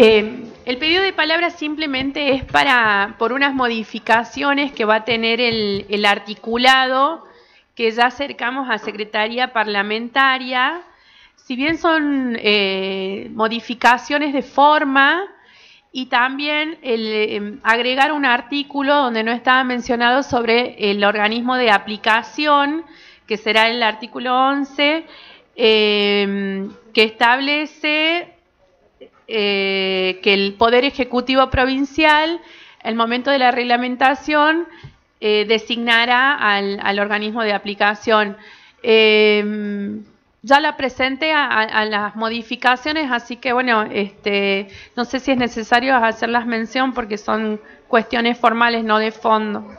Eh, el pedido de palabra simplemente es para, por unas modificaciones que va a tener el, articulado que ya acercamos a Secretaría Parlamentaria. Si bien son eh, modificaciones de forma y también el, em, agregar un artículo donde no estaba mencionado sobre el organismo de aplicación, que será el artículo 11, em, que establece eh, que el Poder Ejecutivo Provincial, el momento de la reglamentación, eh, designara al, organismo de aplicación. Em, ya la presenté a, las modificaciones, así que bueno, este, no sé si es necesario hacerlas mención porque son cuestiones formales, no de fondo.